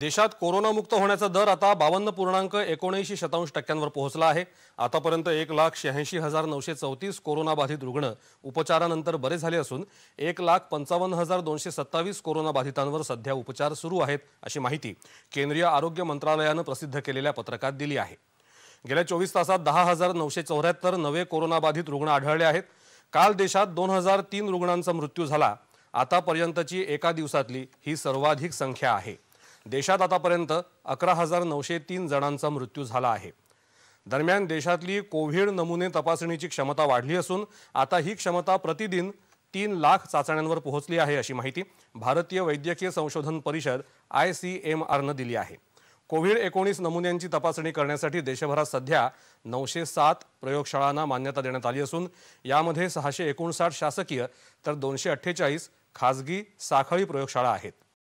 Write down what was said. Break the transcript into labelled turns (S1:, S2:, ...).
S1: देशात कोरोनामुक्त होण्याचा दर आता बावन्न पूर्णांक एकोणऐंशी शतांश टक्क्यांवर पोहोचला आहे आतापर्यंत एक लाख शहाऐंशी हजार नऊशे चौतीस कोरोनाबाधित रुग्ण उपचारानंतर बरे झाले असून एक लाख पंचावन्न हजार दोनशे सत्तावीस कोरोनाबाधितांवर सध्या उपचार सुरू आहेत अशी माहिती केंद्रीय आरोग्य मंत्रालयानं प्रसिद्ध केलेल्या पत्रकात दिली आहे गेल्या चोवीस तासात दहा हजार नऊशे चौऱ्याहत्तर नवे कोरोनाबाधित रुग्ण आढळले आहेत काल देशात दोन हजार तीन रुग्णांचा मृत्यू झाला आतापर्यंतची एका दिवसातली ही सर्वाधिक संख्या आहे देशात आतापर्यंत अकरा हजार नऊशे तीन जणांचा मृत्यू झाला आहे दरम्यान देशातली कोविड नमुने तपासणीची क्षमता वाढली असून आता ही क्षमता प्रतिदिन तीन लाख चाचण्यांवर पोहोचली आहे अशी माहिती भारतीय वैद्यकीय संशोधन परिषद आय सी एम आरनं दिली आहे कोविड एकोणीस नमुन्यांची तपासणी करण्यासाठी देशभरात सध्या नऊशे सात प्रयोगशाळांना मान्यता देण्यात आली असून यामध्ये सहाशे एकोणसाठ शासकीय तर दोनशे अठ्ठेचाळीस खाजगी साखळी प्रयोगशाळा आहेत